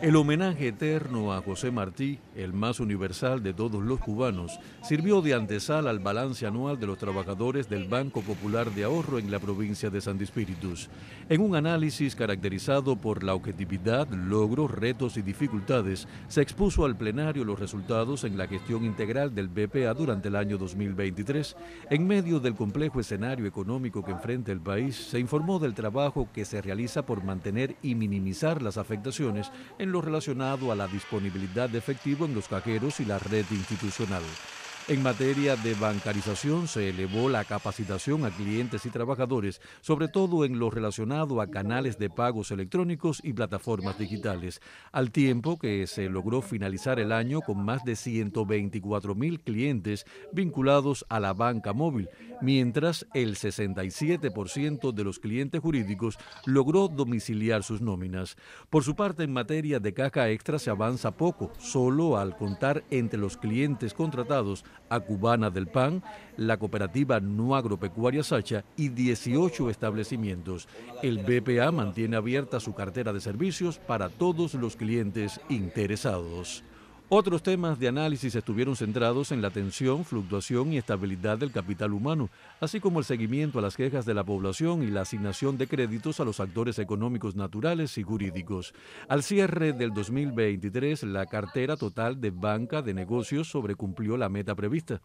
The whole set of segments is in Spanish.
El homenaje eterno a José Martí el más universal de todos los cubanos, sirvió de antesal al balance anual de los trabajadores del Banco Popular de Ahorro en la provincia de San Espíritus. En un análisis caracterizado por la objetividad, logros, retos y dificultades, se expuso al plenario los resultados en la gestión integral del BPA durante el año 2023. En medio del complejo escenario económico que enfrenta el país, se informó del trabajo que se realiza por mantener y minimizar las afectaciones en lo relacionado a la disponibilidad de efectivo con los cajeros y la red institucional. En materia de bancarización, se elevó la capacitación a clientes y trabajadores, sobre todo en lo relacionado a canales de pagos electrónicos y plataformas digitales, al tiempo que se logró finalizar el año con más de 124 mil clientes vinculados a la banca móvil, mientras el 67% de los clientes jurídicos logró domiciliar sus nóminas. Por su parte, en materia de caja extra se avanza poco, solo al contar entre los clientes contratados a Cubana del Pan, la cooperativa no agropecuaria Sacha y 18 establecimientos. El BPA mantiene abierta su cartera de servicios para todos los clientes interesados. Otros temas de análisis estuvieron centrados en la tensión, fluctuación y estabilidad del capital humano, así como el seguimiento a las quejas de la población y la asignación de créditos a los actores económicos naturales y jurídicos. Al cierre del 2023, la cartera total de banca de negocios sobrecumplió la meta prevista,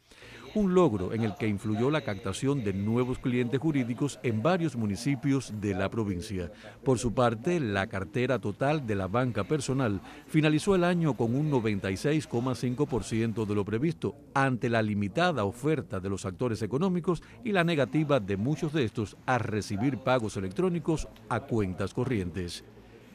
un logro en el que influyó la captación de nuevos clientes jurídicos en varios municipios de la provincia. Por su parte, la cartera total de la banca personal finalizó el año con un 90 6,5% de lo previsto ante la limitada oferta de los actores económicos y la negativa de muchos de estos a recibir pagos electrónicos a cuentas corrientes.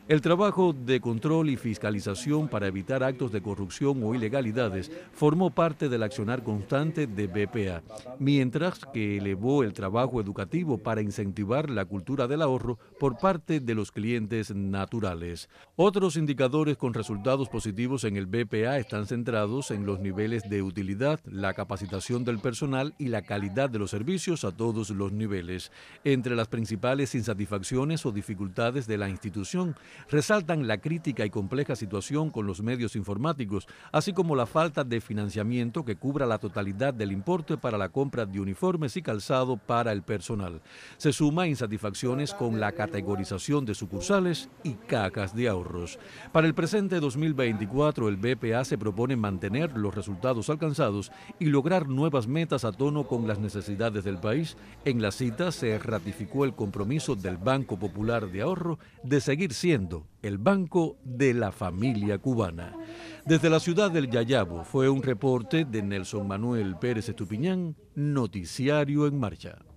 El trabajo de control y fiscalización para evitar actos de corrupción o ilegalidades formó parte del accionar constante de BPA, mientras que elevó el trabajo educativo para incentivar la cultura del ahorro por parte de los clientes naturales. Otros indicadores con resultados positivos en el BPA están centrados en los niveles de utilidad, la capacitación del personal y la calidad de los servicios a todos los niveles. Entre las principales insatisfacciones o dificultades de la institución, resaltan la crítica y compleja situación con los medios informáticos, así como la falta de financiamiento que cubra la totalidad del importe para la compra de uniformes y calzado para el personal. Se suma insatisfacciones con la categorización de sucursales y cacas de ahorros. Para el presente 2024, el BPA se propone mantener los resultados alcanzados y lograr nuevas metas a tono con las necesidades del país. En la cita se ratificó el compromiso del Banco Popular de Ahorro de seguir siendo el Banco de la Familia Cubana. Desde la ciudad del Yayabo fue un reporte de Nelson Manuel Pérez Estupiñán, Noticiario en Marcha.